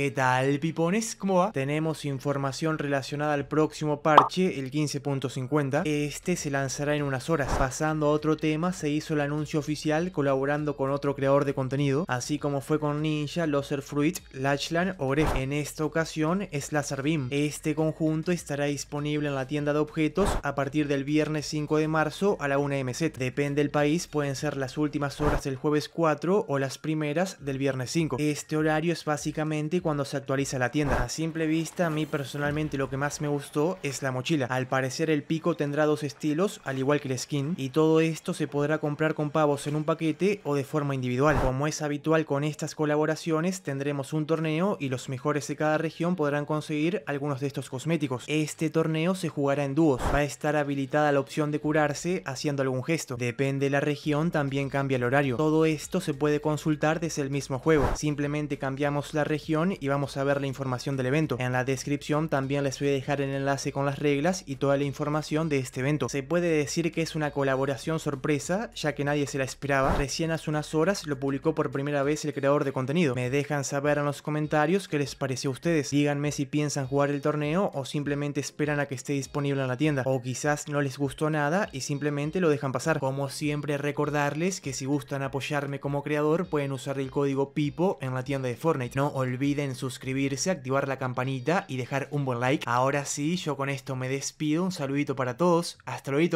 ¿Qué tal, pipones? ¿Cómo va? Tenemos información relacionada al próximo parche, el 15.50. Este se lanzará en unas horas. Pasando a otro tema, se hizo el anuncio oficial colaborando con otro creador de contenido, así como fue con Ninja, Fruit Lachlan o Gref. En esta ocasión es Servim. Este conjunto estará disponible en la tienda de objetos a partir del viernes 5 de marzo a la 1 MZ. Depende del país, pueden ser las últimas horas del jueves 4 o las primeras del viernes 5. Este horario es básicamente cuando se actualiza la tienda. A simple vista, a mí personalmente lo que más me gustó es la mochila. Al parecer el pico tendrá dos estilos, al igual que el skin, y todo esto se podrá comprar con pavos en un paquete o de forma individual. Como es habitual con estas colaboraciones, tendremos un torneo y los mejores de cada región podrán conseguir algunos de estos cosméticos. Este torneo se jugará en dúos, va a estar habilitada la opción de curarse haciendo algún gesto. Depende de la región, también cambia el horario. Todo esto se puede consultar desde el mismo juego. Simplemente cambiamos la región y vamos a ver la información del evento. En la descripción también les voy a dejar el enlace con las reglas y toda la información de este evento. Se puede decir que es una colaboración sorpresa, ya que nadie se la esperaba. Recién hace unas horas lo publicó por primera vez el creador de contenido. Me dejan saber en los comentarios qué les pareció a ustedes. Díganme si piensan jugar el torneo o simplemente esperan a que esté disponible en la tienda. O quizás no les gustó nada y simplemente lo dejan pasar. Como siempre recordarles que si gustan apoyarme como creador pueden usar el código PIPO en la tienda de Fortnite. No olviden olviden suscribirse, activar la campanita y dejar un buen like. Ahora sí, yo con esto me despido. Un saludito para todos. Hasta luego.